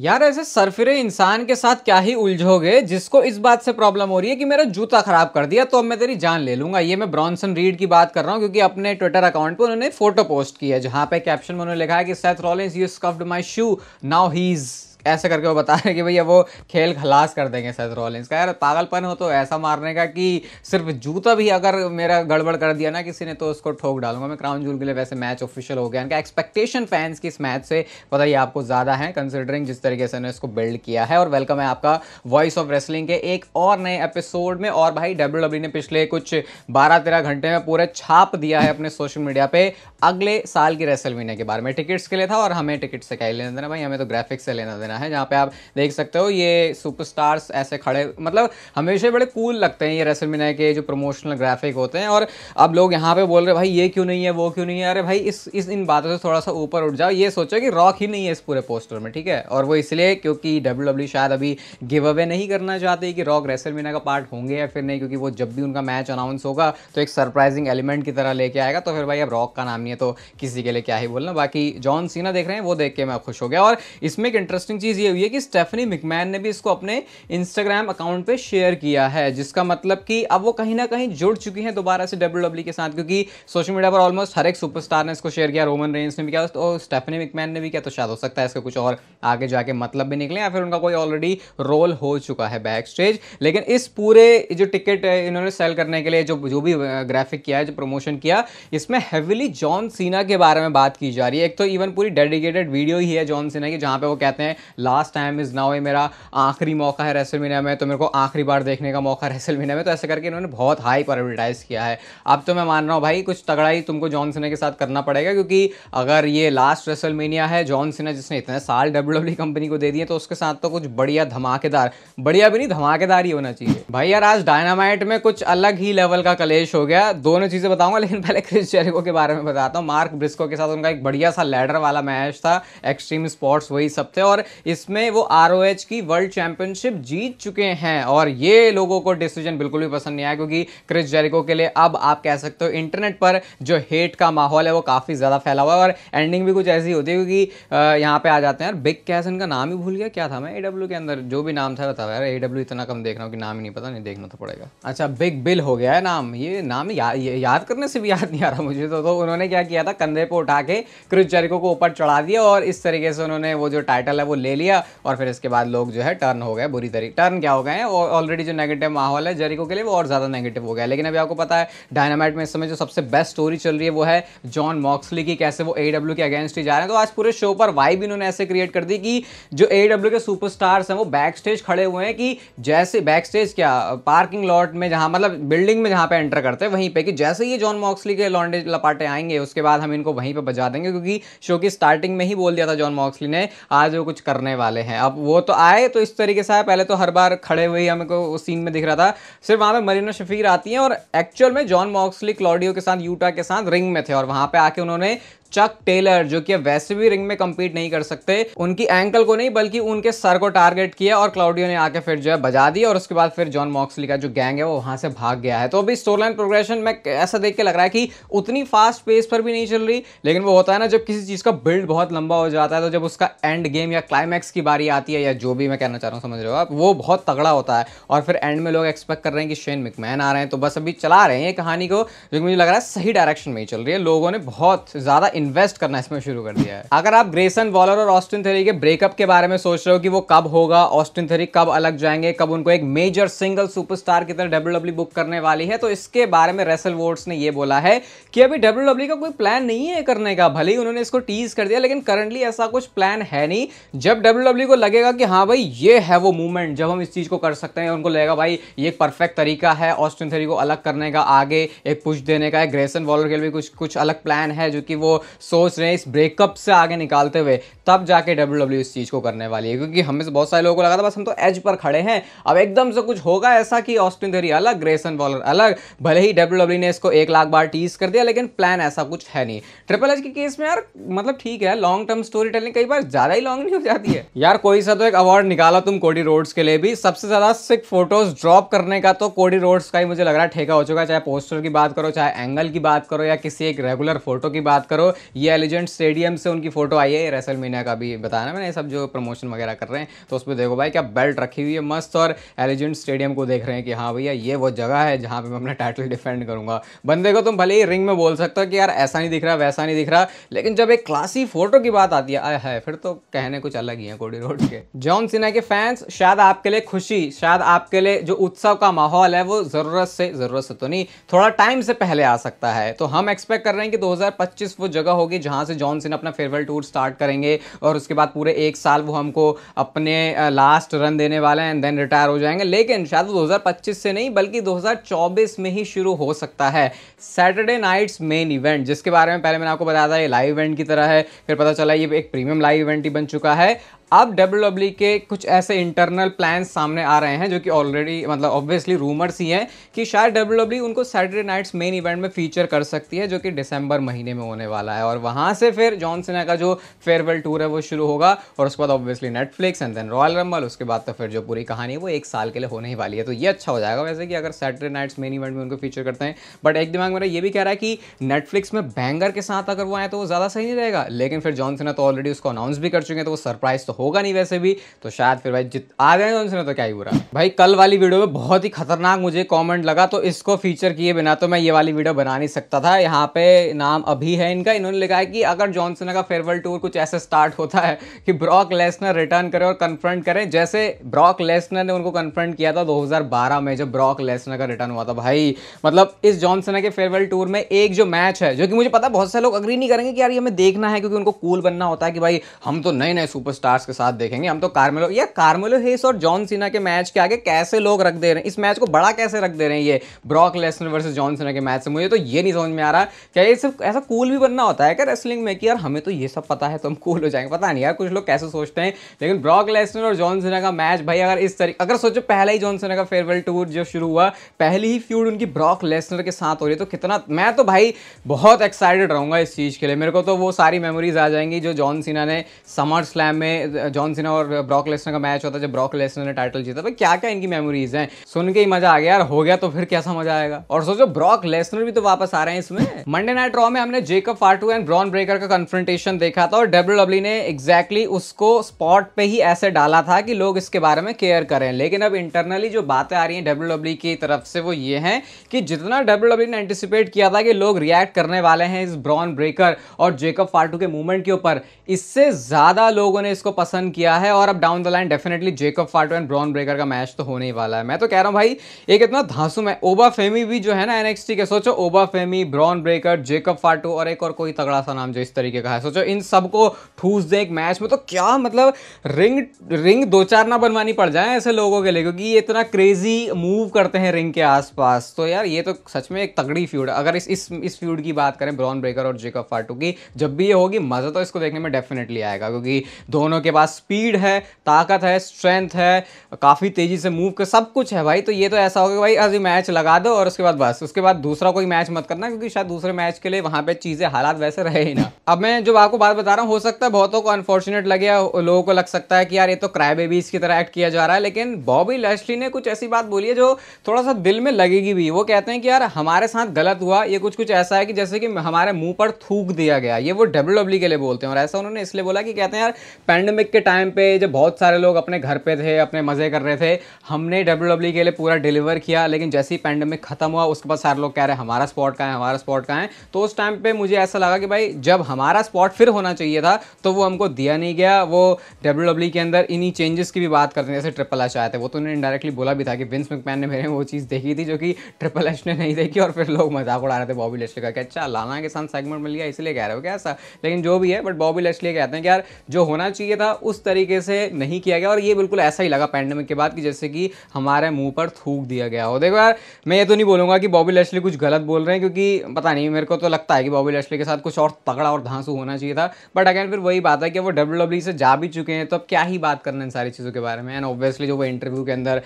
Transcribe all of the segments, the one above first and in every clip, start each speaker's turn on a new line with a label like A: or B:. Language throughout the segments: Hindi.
A: यार ऐसे सरफिरे इंसान के साथ क्या ही उलझोगे जिसको इस बात से प्रॉब्लम हो रही है कि मेरा जूता खराब कर दिया तो अब मैं तेरी जान ले लूंगा ये मैं ब्रॉन्सन रीड की बात कर रहा हूँ क्योंकि अपने ट्विटर अकाउंट पे उन्होंने फोटो पोस्ट की है जहाँ पे कैप्शन में उन्होंने लिखा है कि Seth Rollins you scuffed my shoe now he is ऐसे करके वो बता रहे कि भैया वो खेल खलास कर देंगे सेथ रॉलिंस का यार पागलपन हो तो ऐसा मारने का कि सिर्फ जूता भी अगर मेरा गड़बड़ कर दिया ना किसी ने तो उसको ठोक डालूंगा मैं क्राउन जूल के लिए वैसे मैच ऑफिशियल हो गया इनका एक्सपेक्टेशन फैंस की इस मैच से पता ही आपको ज़्यादा है कंसिडरिंग जिस तरीके से इसको बिल्ड किया है और वेलकम है आपका वॉइस ऑफ रेसलिंग के एक और नए एपिसोड में और भाई डब्ल्यू e ने पिछले कुछ बारह तेरह घंटे में पूरे छाप दिया है अपने सोशल मीडिया पर अगले साल की रेसलमीना के बारे में टिकट्स के लिए था और हमें टिकट से क्या लेना देना भाई हमें तो ग्राफिक्स से लेना देना देना है जहाँ पे आप देख सकते हो ये सुपरस्टार्स ऐसे खड़े मतलब हमेशा बड़े कूल लगते हैं ये रेसलमिना के जो प्रमोशनल ग्राफिक होते हैं और अब लोग यहाँ पे बोल रहे भाई ये क्यों नहीं है वो क्यों नहीं है अरे भाई इस इस इन बातों से थोड़ा सा ऊपर उठ जाओ ये सोचो कि रॉक ही नहीं है इस पूरे पोस्टर में ठीक है और वो इसलिए क्योंकि डब्ल्यू डब्ल्यू e शायद अभी गिव अवे नहीं करना चाहते कि रॉक रेसलमिना का पार्ट होंगे या फिर नहीं क्योंकि वो जब भी उनका मैच अनाउंस होगा तो एक सरप्राइजिंग एलिमेंट की तरह लेके आएगा तो फिर भाई अब रॉक का नाम नहीं है तो किसी के लिए क्या ही बोलना बाकी जॉन सीना देख रहे हैं वो देख के मैं खुश हो गया और इसमें एक इंटरेस्टिंग इंटरेस्टिंग चीज़ ये हुई है कि स्टेफनी मिकमैन ने भी इसको अपने इंस्टाग्राम अकाउंट पे शेयर किया है जिसका मतलब कि अब वो कहीं ना कहीं जुड़ चुकी हैं दोबारा से डब्ल्यू e के साथ क्योंकि सोशल मीडिया पर ऑलमोस्ट हर एक सुपरस्टार ने इसको शेयर किया रोमन रेंस ने भी किया तो स्टेफनी मिकमैन ने भी किया तो शायद हो सकता है इसका कुछ और आगे जाके मतलब भी निकले या फिर उनका कोई ऑलरेडी रोल हो चुका है बैक स्टेज लेकिन इस पूरे जो टिकट इन्होंने सेल करने के लिए जो जो भी ग्राफिक किया है जो प्रमोशन किया इसमें हैविली जॉन सीना के बारे में बात की जा रही है एक तो इवन पूरी डेडिकेटेड वीडियो ही है जॉन सीना की जहाँ पे वो कहते हैं लास्ट टाइम इज़ नाउ ये मेरा आखिरी मौका है रेसल मीना में तो मेरे को आखिरी बार देखने का मौका रेसल मीना में तो ऐसे करके इन्होंने बहुत हाई पर एडवर्टाइज़ किया है अब तो मैं मान रहा हूँ भाई कुछ तगड़ा ही तुमको जॉन सिन्हा के साथ करना पड़ेगा क्योंकि अगर ये लास्ट रेसल मीनिया है जॉन सिन्हा जिसने इतने साल डब्ल्यू कंपनी e को दे दिए तो उसके साथ तो कुछ बढ़िया धमाकेदार बढ़िया भी नहीं धमाकेदार ही होना चाहिए भाई यार आज डायनामाइट में कुछ अलग ही लेवल का कलेश हो गया दोनों चीज़ें बताऊंगा लेकिन पहले क्रिस जेरिको के बारे में बताता हूँ मार्क ब्रिस्को के साथ उनका एक बढ़िया सा लैडर वाला मैच था एक्सट्रीम स्पोर्ट्स वही सब थे और इसमें वो आर की वर्ल्ड चैंपियनशिप जीत चुके हैं और ये लोगों को डिसीजन बिल्कुल भी पसंद नहीं आया क्योंकि क्रिस जेरिको के लिए अब आप कह सकते हो इंटरनेट पर जो हेट का माहौल है वो काफ़ी ज़्यादा फैला हुआ है और एंडिंग भी कुछ ऐसी होती है क्योंकि यहाँ पे आ जाते हैं यार बिग कैसन इनका नाम ही भूल गया क्या था मैं ए के अंदर जो भी नाम था बताओ यार ए इतना कम देख रहा हूँ कि नाम ही नहीं पता नहीं देखना तो पड़ेगा अच्छा बिग बिल हो गया है नाम ये नाम या, याद करने से भी याद नहीं आ रहा मुझे तो, तो उन्होंने क्या किया था कंधे पर उठा के क्रिस जेरिको को ऊपर चढ़ा दिया और इस तरीके से उन्होंने वो जो टाइटल है वो ले ले लिया और फिर इसके बाद लोग जो है टर्न हो गए बुरी तरीके टर्न क्या हो गए हैं ऑलरेडी जो नेगेटिव माहौल है जेरिको के लिए वो और ज़्यादा नेगेटिव हो गया लेकिन अभी आपको पता है डायनामाइट में इस समय जो सबसे बेस्ट स्टोरी चल रही है वो है जॉन मॉक्सली की कैसे वो ए e के अगेंस्ट ही जा रहे हैं तो आज पूरे शो पर वाइब इन्होंने ऐसे क्रिएट कर दी कि जो ए e के सुपर हैं वो बैक स्टेज खड़े हुए हैं कि जैसे बैक स्टेज क्या पार्किंग लॉट में जहाँ मतलब बिल्डिंग में जहाँ पर एंटर करते हैं वहीं पर कि जैसे ही जॉन मॉक्सली के लॉन्डेज लपाटे आएंगे उसके बाद हम इनको वहीं पर बजा देंगे क्योंकि शो की स्टार्टिंग में ही बोल दिया था जॉन मॉक्सली ने आज वो कुछ कर करने वाले हैं अब वो तो आए तो इस तरीके से आए पहले तो हर बार खड़े हुए ही हमें को उस सीन में दिख रहा था सिर्फ वहाँ पे मरीना शफीर आती हैं और एक्चुअल में जॉन मॉक्सली क्लॉडियो के साथ यूटा के साथ रिंग में थे और वहाँ पे आके उन्होंने चक टेलर जो कि वैसे भी रिंग में कम्पीट नहीं कर सकते उनकी एंकल को नहीं बल्कि उनके सर को टारगेट किया और क्लाउडियो ने आके फिर जो है बजा दिया और उसके बाद फिर जॉन मॉक्सली का जो गैंग है वो वहां से भाग गया है तो अभी स्टोर लाइन प्रोग्रेशन में ऐसा देख के लग रहा है कि उतनी फास्ट पेस पर भी नहीं चल रही लेकिन वो होता है ना जब किसी चीज़ का बिल्ड बहुत लंबा हो जाता है तो जब उसका एंड गेम या क्लाइमैक्स की बारी आती है या जो भी मैं कहना चाह रहा हूँ समझ रहे हो आप वो बहुत तगड़ा होता है और फिर एंड में लोग एक्सपेक्ट कर रहे हैं कि शेन मिकमैन आ रहे हैं तो बस अभी चला रहे हैं कहानी को जो मुझे लग रहा है सही डायरेक्शन में ही चल रही है लोगों ने बहुत ज़्यादा इन्वेस्ट करना इसमें शुरू कर दिया है अगर आप ग्रेसन वॉलर और ऑस्टिन थेरी के ब्रेकअप के बारे में सोच रहे हो कि वो कब होगा ऑस्टिन थेरी कब अलग जाएंगे कब उनको एक मेजर सिंगल सुपरस्टार की तरह डब्ल्यू बुक e करने वाली है तो इसके बारे में रेसल वोर्ड्स ने यह बोला है कि अभी डब्ल्यू e का कोई प्लान नहीं है करने का भले ही उन्होंने इसको टीज कर दिया लेकिन करंटली ऐसा कुछ प्लान है नहीं जब डब्ल्यू e को लगेगा कि हाँ भाई ये है वो मूवमेंट जब हम इस चीज़ को कर सकते हैं उनको लगेगा भाई ये एक परफेक्ट तरीका है ऑस्टिन थेरी को अलग करने का आगे एक पुश देने का है ग्रेसन वॉलर के लिए भी कुछ कुछ अलग प्लान है जो कि वो सोच रहे हैं इस ब्रेकअप से आगे निकालते हुए तब जाके डब्ल्यू डब्ल्यू e इस चीज़ को करने वाली है क्योंकि हमें से बहुत सारे लोगों को लगा था बस हम तो एज पर खड़े हैं अब एकदम से कुछ होगा ऐसा कि ऑस्टिन थेरी अलग ग्रेसन वॉलर अलग भले ही डब्ल्यू डब्ल्यू e ने इसको एक लाख बार टीज कर दिया लेकिन प्लान ऐसा कुछ है नहीं ट्रिपल एच के केस में यार मतलब ठीक है लॉन्ग टर्म स्टोरी टेलिंग कई बार ज़्यादा ही लॉन्ग नहीं हो जाती है यार कोई सा तो एक अवार्ड निकाला तुम कोडी रोड्स के लिए भी सबसे ज़्यादा सिक फोटोज ड्रॉप करने का तो कोडी रोड्स का ही मुझे लग रहा है ठेका हो चुका है चाहे पोस्टर की बात करो चाहे एंगल की बात करो या किसी एक रेगुलर फोटो की बात करो ये एलिजेंट स्टेडियम से उनकी फोटो आई है रेसल मीना का भी बताया ना मैंने सब जो प्रमोशन वगैरह कर रहे हैं तो उसमें देखो भाई क्या बेल्ट रखी हुई है मस्त और एलिजेंट स्टेडियम को देख रहे हैं कि हाँ भैया ये वो जगह है जहाँ पर मैं अपना टाइटल डिफेंड करूँगा बंदे को तुम भले ही रिंग में बोल सकते हो कि यार ऐसा नहीं दिख रहा वैसा नहीं दिख रहा लेकिन जब एक क्लासी फोटो की बात आती है आए है फिर तो कहने कुछ अलग ही है कोडी रोड के जॉन सिन्हा के फैंस शायद आपके लिए खुशी शायद आपके लिए जो उत्सव का माहौल है वो ज़रूरत से ज़रूरत से तो नहीं थोड़ा टाइम से पहले आ सकता है तो हम एक्सपेक्ट कर रहे हैं कि 2025 वो जगह जगह होगी जहाँ से जॉन सिन अपना फेयरवेल टूर स्टार्ट करेंगे और उसके बाद पूरे एक साल वो हमको अपने लास्ट रन देने वाले हैं देन रिटायर हो जाएंगे लेकिन शायद 2025 से नहीं बल्कि 2024 में ही शुरू हो सकता है सैटरडे नाइट्स मेन इवेंट जिसके बारे में पहले मैंने आपको बताया था ये लाइव इवेंट की तरह है फिर पता चला ये एक प्रीमियम लाइव इवेंट ही बन चुका है अब डब्ल्यू e के कुछ ऐसे इंटरनल प्लान सामने आ रहे हैं जो कि ऑलरेडी मतलब ऑब्वियसली रूमर्स ही हैं कि शायद डब्ल्यू e उनको सैटरडे नाइट्स मेन इवेंट में फीचर कर सकती है जो कि दिसंबर महीने में होने वाला है और वहाँ से फिर जॉन सिन्हा का जो फेयरवेल टूर है वो शुरू होगा और उसके बाद obviously Netflix and then Royal Rumble उसके बाद तो फिर जो पूरी कहानी है वो एक साल के लिए होने ही वाली है तो ये अच्छा हो जाएगा वैसे कि अगर सैटरडे नाइट्स मेन इवेंट में उनको फीचर करते हैं बट एक दिमाग मेरा ये भी कह रहा है कि नेटफ्लिक्स में बैंगर के साथ अगर वो आए तो वो ज़्यादा सही नहीं रहेगा लेकिन फिर जॉन सिन्हा तो ऑलरेडी उसको अनाउंस भी कर चुके हैं तो वो सरप्राइज़ तो होगा नहीं वैसे भी तो शायद फिर भाई जित आ जाए उनसे तो क्या ही बुरा भाई कल वाली वीडियो में बहुत ही खतरनाक मुझे कॉमेंट लगा तो इसको फीचर किए बिना तो मैं ये वाली वीडियो बना नहीं सकता था यहाँ पे नाम अभी है इनका इन्होंने लिखा है कि अगर जॉनसन का फेयरवेल टूर कुछ ऐसे स्टार्ट होता है कि ब्रॉक लेसनर रिटर्न करे और कन्फ्रंट करें जैसे ब्रॉक लेसनर ने उनको कन्फ्रंट किया था 2012 में जब ब्रॉक लेसनर का रिटर्न हुआ था भाई मतलब इस जॉनसन के फेयरवेल टूर में एक जो मैच है जो कि मुझे पता बहुत से लोग अग्री नहीं करेंगे कि यार ये हमें देखना है क्योंकि उनको कूल बनना होता है कि भाई हम तो नए नए सुपर के साथ देखेंगे हम तो कार्मेलो या कार्मेलो हेस और जॉन सीना के मैच के आगे कैसे लोग रख दे रहे हैं इस मैच को बड़ा कैसे रख दे रहे हैं ये Brock Lesnar versus John Cena के मैच से मुझे तो ये नहीं समझ में आ रहा क्या ये सिर्फ ऐसा कूल भी बनना होता है क्या रेसलिंग में कि यार हमें तो ये सब पता है तो हम कूल हो जाएंगे पता नहीं यार कुछ लोग कैसे सोचते हैं लेकिन ब्रॉक लेसनर और जॉन सीना का मैच भाई अगर इस तरीके अगर सोचो पहला ही जॉन सीना का फेयरवेल टूर जो शुरू हुआ पहली ही फ्यूड उनकी ब्रॉक लेसनर के साथ हो रही है तो कितना मैं तो भाई बहुत एक्साइटेड रहूँगा इस चीज़ के लिए मेरे को तो वो सारी मेमोरीज आ जाएंगी जो जॉन सीना ने समर स्लैम में जॉन सिना और ब्रॉक लेसनर का मैच होता है जब ब्रॉक लेसनर ने टाइटल जीता था तो क्या क्या इनकी मेमोरीज हैं सुन के ही मजा आ गया यार हो गया तो फिर कैसा मजा आएगा और सोचो ब्रॉक लेसनर भी तो वापस आ रहे हैं इसमें मंडे नाइट रॉ में हमने Jacob Fatu and Bron Breakker का कन्फ्रंटेशन देखा था और डब्ल्यू डब्ल्यू e ने एग्जैक्टली उसको स्पॉट पे ही ऐसे डाला था कि लोग इसके बारे में केयर करें लेकिन अब इंटरनली जो बातें आ रही हैं डब्ल्यू डब्ल्यू e की तरफ से वो ये हैं कि जितना डब्ल्यू e ने एंटिसिपेट किया था कि लोग रिएक्ट करने वाले हैं इस ब्रॉन ब्रेकर और जेकब फाटू के मूवमेंट के ऊपर इससे ज़्यादा लोगों ने इसको पसंद पसंद किया है और अब down the line definitely Jacob Fatu and Bron Breakker का मैच तो होने ही वाला है मैं तो कह रहा हूँ भाई एक इतना धांसू मैं ओबा फेमी भी जो है ना एनएक्सटी के सोचो Oba Femi Bron Breakker Jacob Fatu और एक और कोई तगड़ा सा नाम जो इस तरीके का है सोचो इन सबको ठूस दें एक मैच में तो क्या मतलब रिंग रिंग दो चार ना बनवानी पड़ जाए ऐसे लोगों के लिए क्योंकि ये इतना क्रेजी मूव करते हैं रिंग के आसपास तो यार ये तो सच में एक तगड़ी फ्यूड अगर इस इस इस फ्यूड की बात करें ब्रॉन ब्रेकर और जेकब फाटू की जब भी ये होगी मज़ा तो इसको देखने में डेफिनेटली आएगा क्योंकि दोनों के इनके पास स्पीड है ताकत है स्ट्रेंथ है काफ़ी तेज़ी से मूव कर सब कुछ है भाई तो ये तो ऐसा होगा भाई अभी मैच लगा दो और उसके बाद बस उसके बाद दूसरा कोई मैच मत करना क्योंकि शायद दूसरे मैच के लिए वहाँ पर चीज़ें हालात वैसे रहे ही ना अब मैं जो आपको बात बता रहा हूँ हो सकता है बहुतों को अनफॉर्चुनेट लगे लोगों को लग सकता है कि यार ये तो क्राई बेबीज की तरह एक्ट किया जा रहा है लेकिन बॉबी लेस्टली ने कुछ ऐसी बात बोली है जो थोड़ा सा दिल में लगेगी भी वो कहते हैं कि यार हमारे साथ गलत हुआ ये कुछ कुछ ऐसा है कि जैसे कि हमारे मुंह पर थूक दिया गया ये वो डब्ल्यू e के लिए बोलते हैं और ऐसा उन्होंने इसलिए बोला कि कहते हैं यार पैंडमिक पेंडेमिक के टाइम पे जब बहुत सारे लोग अपने घर पे थे अपने मज़े कर रहे थे हमने डब्ल्यू डब्ल्यू e के लिए पूरा डिलीवर किया लेकिन जैसे ही पेंडेमिक ख़त्म हुआ उसके बाद सारे लोग कह रहे हैं हमारा स्पॉट कहाँ है हमारा स्पॉट कहाँ है तो उस टाइम पर मुझे ऐसा लगा कि भाई जब हमारा स्पॉट फिर होना चाहिए था तो वो हमको दिया नहीं गया वो डब्ल्यू e के अंदर इन्हीं चेंजेस की भी बात करते हैं जैसे ट्रिपल एच आए थे वो तो उन्होंने डायरेक्टली बोला भी था कि विंस मैन ने मेरे वो चीज़ देखी थी जो कि ट्रिपल एच ने नहीं देखी और फिर लोग मजाक उड़ा रहे थे बॉबी लेस्ले का अच्छा लाना के साथ सेगमेंट मिल गया इसलिए कह रहे हो क्या ऐसा लेकिन जो भी है बट बॉबी लेस्ले कहते हैं कि यार जो होना चाहिए था था उस तरीके से नहीं किया गया और ये बिल्कुल ऐसा ही लगा पैंडमिक के बाद कि जैसे कि हमारे मुंह पर थूक दिया गया हो देखो यार मैं ये तो नहीं बोलूंगा कि बॉबी लेशली कुछ गलत बोल रहे हैं क्योंकि पता नहीं मेरे को तो लगता है कि बॉबी लेशली के साथ कुछ और तगड़ा और धांसू होना चाहिए था बट अगैन फिर वही बात है कि वो डब्ल्यू डब्ल्यू e से जा भी चुके हैं तो अब क्या ही बात करना इन सारी चीज़ों के बारे में एंड ऑब्वियसली जो वो इंटरव्यू के अंदर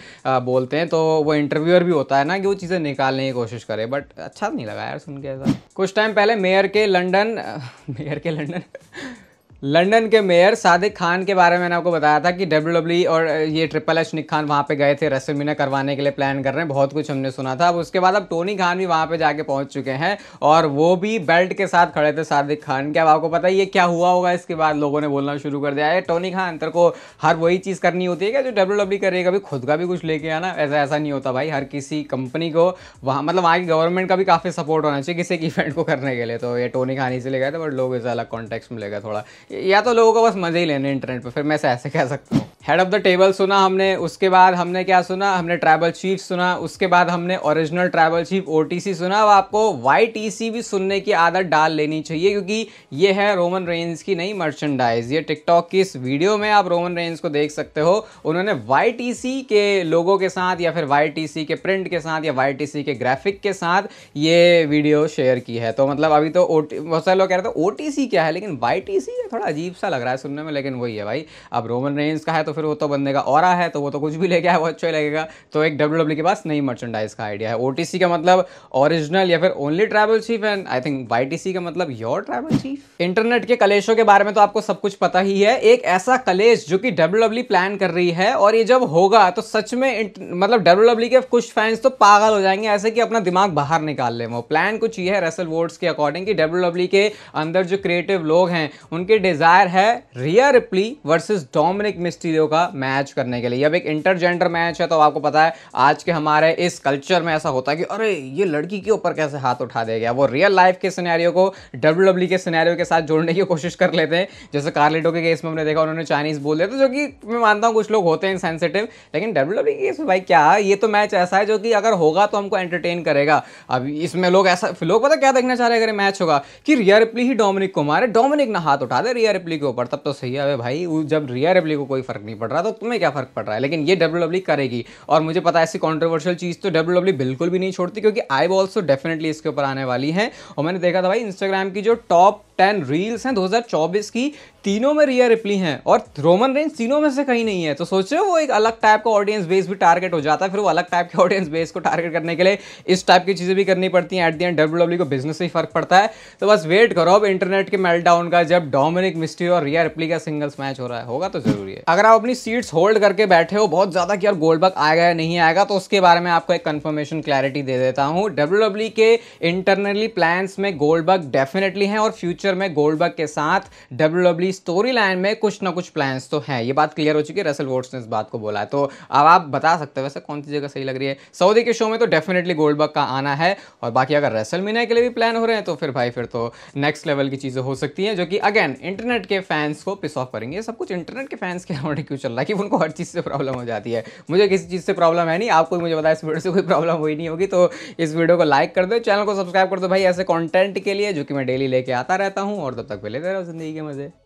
A: बोलते हैं तो वो इंटरव्यूअर भी होता है ना कि वो चीज़ें निकालने की कोशिश करे बट अच्छा नहीं लगा यार सुन के ऐसा कुछ टाइम पहले मेयर के लंडन मेयर के लंडन लंदन के मेयर सादिक खान के बारे में मैंने आपको बताया था कि डब्ल्यू e और ये ट्रिपल एच निक खान वहाँ पे गए थे रसलमीना करवाने के लिए प्लान कर रहे हैं बहुत कुछ हमने सुना था अब उसके बाद अब टोनी खान भी वहाँ पे जाके पहुँच चुके हैं और वो भी बेल्ट के साथ खड़े थे सादिक खान के अब आपको पता है ये क्या हुआ होगा इसके बाद लोगों ने बोलना शुरू कर दिया है टोनी खान तेरे को हर वही चीज़ करनी होती है क्या जो डब्ल्यू e करेगा कभी खुद का भी कुछ लेके आना ऐसा ऐसा नहीं होता भाई हर किसी कंपनी को वहाँ मतलब वहाँ की गवर्नमेंट का भी काफ़ी सपोर्ट होना चाहिए किसी एक इवेंट को करने के लिए तो ये टोनी खान ले गए थे बट लोग इसे अलग कॉन्टेक्स में ले थोड़ा या तो लोगों को बस मज़े ही लेने इंटरनेट पर फिर मैं ऐसे कह सकता हूँ हेड ऑफ़ द टेबल सुना हमने उसके बाद हमने क्या सुना हमने ट्रैवल चीफ सुना उसके बाद हमने ओरिजिनल ट्रैवल चीफ ओ सुना अब आपको वाई भी सुनने की आदत डाल लेनी चाहिए क्योंकि ये है रोमन रेंज की नई मर्चेंडाइज ये टिकटॉक की इस वीडियो में आप रोमन रेंज को देख सकते हो उन्होंने वाई के लोगों के साथ या फिर वाई के प्रिंट के साथ या वाई के ग्राफिक के साथ ये वीडियो शेयर की है तो मतलब अभी तो ओ बहुत सारे लोग कह रहे थे ओ क्या है लेकिन वाई थोड़ा अजीब सा लग रहा है सुनने में लेकिन वही है भाई अब रोमन रेंज का है तो तो फिर वो तो बंदे का और है तो वो तो कुछ भी लेके आए वो अच्छा ही लगेगा तो एक डब्ल्यू डब्ल्यू e के पास नई मर्चेंडाइज का आइडिया है ओ का मतलब ओरिजिनल या फिर only travel chief and I think Y का मतलब योर ट्रैवल चीफ इंटरनेट के कलेशों के बारे में तो आपको सब कुछ पता ही है एक ऐसा कलेश जो कि डब्ल्यू डब्ल्यू प्लान कर रही है और ये जब होगा तो सच में मतलब डब्ल्यू डब्ल्यू e के कुछ फैंस तो पागल हो जाएंगे ऐसे कि अपना दिमाग बाहर निकाल लें वो प्लान कुछ ये है रसल वोर्ड्स के अकॉर्डिंग कि डब्ल्यू डब्ल्यू e के अंदर जो क्रिएटिव लोग हैं उनके डिजायर है Rhea Ripley versus Dominik Mysterio value का मैच करने के लिए अब एक इंटरजेंडर मैच है तो आपको पता है आज के हमारे इस कल्चर में ऐसा होता है कि अरे ये लड़की के ऊपर कैसे हाथ उठा दे गया वो रियल लाइफ के सिनेरियो को डब्ल्यू डब्ल्यू e के सिनेरियो के साथ जोड़ने की कोशिश कर लेते हैं जैसे कार्लिटो के केस में हमने देखा उन्होंने चाइनीज़ बोल दिया तो जो कि मैं मानता हूँ कुछ लोग होते हैं इनसेंसिटिव लेकिन डब्ल्यू e के केस में भाई क्या ये तो मैच ऐसा है जो कि अगर होगा तो हमको एंटरटेन करेगा अब इसमें लोग ऐसा लोग पता क्या देखना चाह रहे हैं अगर मैच होगा कि रिया रिप्ली ही डोमिनिक को मारे डोमिनिक ना हाथ उठा दे रिया रिप्ली के ऊपर तब तो सही है भाई जब रिया रिप्ली को कोई फर्क नहीं नहीं पड़ रहा तो तुम्हें क्या फ़र्क पड़ रहा है लेकिन ये डब्ल्यू करेगी और मुझे पता है ऐसी कॉन्ट्रोवर्शियल चीज़ तो डब्ल्यू बिल्कुल भी नहीं छोड़ती क्योंकि आई बॉल्स तो डेफिनेटली इसके ऊपर आने वाली है और मैंने देखा था भाई इंस्टाग्राम की जो टॉप टेन रील्स हैं 2024 की तीनों में रिया रिप्ली हैं और रोमन रेंज तीनों में से कहीं नहीं है तो सोच रहे हो वो एक अलग टाइप का ऑडियंस बेस भी टारगेट हो जाता है फिर वो अलग टाइप के ऑडियंस बेस को टारगेट करने के लिए इस टाइप की चीज़ें भी करनी पड़ती हैं एट दी एंड डब्ल्यू को बिजनेस से ही फर्क पड़ता है तो बस वेट करो अब इंटरनेट के मेल्टाउन का जब डोमिनिक मिस्ट्री और रिया रिप्ली का सिंगल्स मैच हो रहा है होगा तो जरूरी है अगर आप अपनी सीट्स होल्ड करके बैठे हो बहुत ज़्यादा कि यार गोल्डबर्ग आएगा या नहीं आएगा तो उसके बारे में आपको एक कन्फर्मेशन क्लैरिटी दे देता हूँ डब्ल्यू e के इंटरनली प्लान्स में गोल्डबर्ग डेफिनेटली हैं और फ्यूचर फ्यूचर में गोल्डबर्ग के साथ डब्ल्यू डब्ल्यू स्टोरी लाइन में कुछ ना कुछ प्लान्स तो हैं ये बात क्लियर हो चुकी है रसल वोट्स ने इस बात को बोला है तो अब आप बता सकते हो वैसे कौन सी जगह सही लग रही है सऊदी के शो में तो डेफिनेटली गोल्डबर्ग का आना है और बाकी अगर रेसल मीना के लिए भी प्लान हो रहे हैं तो फिर भाई फिर तो नेक्स्ट लेवल की चीज़ें हो सकती हैं जो कि अगेन इंटरनेट के फैंस को पिस ऑफ करेंगे सब कुछ इंटरनेट के फैंस के अकॉर्डिंग क्यों चल रहा है कि उनको हर चीज़ से प्रॉब्लम हो जाती है मुझे किसी चीज़ से प्रॉब्लम है नहीं आपको मुझे बताया इस वीडियो से कोई प्रॉब्लम हुई नहीं होगी तो इस वीडियो को लाइक कर दो चैनल को सब्सक्राइब कर दो भाई ऐसे कॉन्टेंट के लिए जो कि मैं डेली लेके आता रहता रहता हूँ और तब तक पे रहा हूँ जिंदगी के मज़े